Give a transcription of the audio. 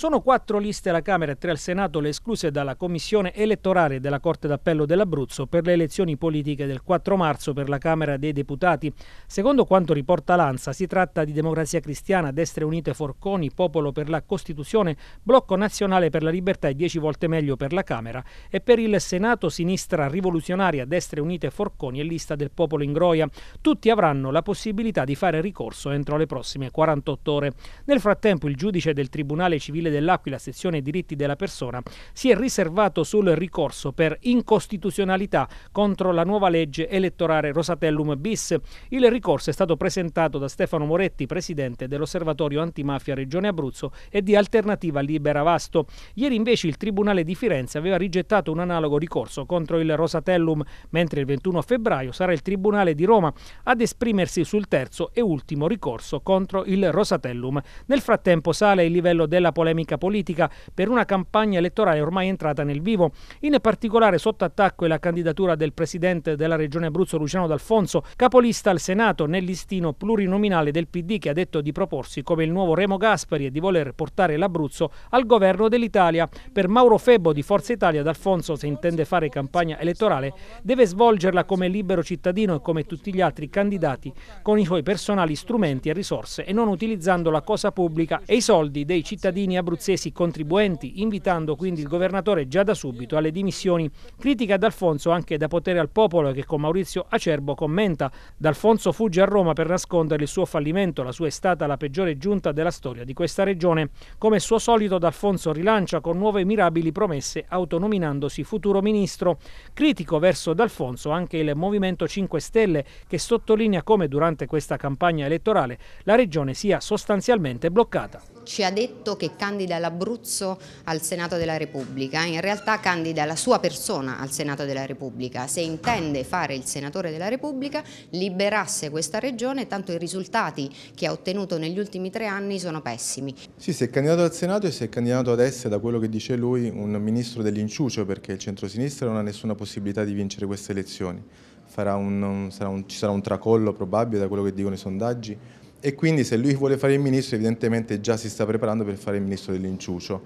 Sono quattro liste alla Camera e tre al Senato le escluse dalla Commissione elettorale della Corte d'Appello dell'Abruzzo per le elezioni politiche del 4 marzo per la Camera dei Deputati. Secondo quanto riporta l'ANSA, si tratta di Democrazia Cristiana, Destre Unite Forconi, Popolo per la Costituzione, Blocco Nazionale per la Libertà e 10 volte meglio per la Camera e per il Senato Sinistra Rivoluzionaria, Destre Unite Forconi e lista del Popolo in Groia. Tutti avranno la possibilità di fare ricorso entro le prossime 48 ore. Nel frattempo il giudice del Tribunale Civile Civile dell'Aquila, sezione diritti della persona, si è riservato sul ricorso per incostituzionalità contro la nuova legge elettorale Rosatellum bis. Il ricorso è stato presentato da Stefano Moretti, presidente dell'Osservatorio Antimafia Regione Abruzzo e di Alternativa Libera Vasto. Ieri invece il Tribunale di Firenze aveva rigettato un analogo ricorso contro il Rosatellum, mentre il 21 febbraio sarà il Tribunale di Roma ad esprimersi sul terzo e ultimo ricorso contro il Rosatellum. Nel frattempo sale il livello della polemica dinamica politica per una campagna elettorale ormai entrata nel vivo. In particolare sotto attacco è la candidatura del presidente della regione Abruzzo Luciano D'Alfonso, capolista al Senato nel listino plurinominale del PD che ha detto di proporsi come il nuovo Remo Gaspari e di voler portare l'Abruzzo al governo dell'Italia. Per Mauro Febbo di Forza Italia D'Alfonso, se intende fare campagna elettorale, deve svolgerla come libero cittadino e come tutti gli altri candidati, con i suoi personali strumenti e risorse e non utilizzando la cosa pubblica e i soldi dei cittadini abruzzi abruzzesi contribuenti, invitando quindi il governatore già da subito alle dimissioni. Critica D'Alfonso anche da potere al popolo che con Maurizio Acerbo commenta D'Alfonso fugge a Roma per nascondere il suo fallimento, la sua è stata la peggiore giunta della storia di questa regione. Come suo solito D'Alfonso rilancia con nuove mirabili promesse autonominandosi futuro ministro. Critico verso D'Alfonso anche il Movimento 5 Stelle che sottolinea come durante questa campagna elettorale la regione sia sostanzialmente bloccata ci ha detto che candida l'Abruzzo al Senato della Repubblica, in realtà candida la sua persona al Senato della Repubblica, se intende fare il Senatore della Repubblica liberasse questa regione, tanto i risultati che ha ottenuto negli ultimi tre anni sono pessimi. Sì, si è candidato al Senato e si è candidato ad essere, da quello che dice lui, un ministro dell'inciucio perché il centrosinistra non ha nessuna possibilità di vincere queste elezioni. Un, un, sarà un, ci sarà un tracollo probabile da quello che dicono i sondaggi, e quindi se lui vuole fare il ministro evidentemente già si sta preparando per fare il ministro dell'inciucio.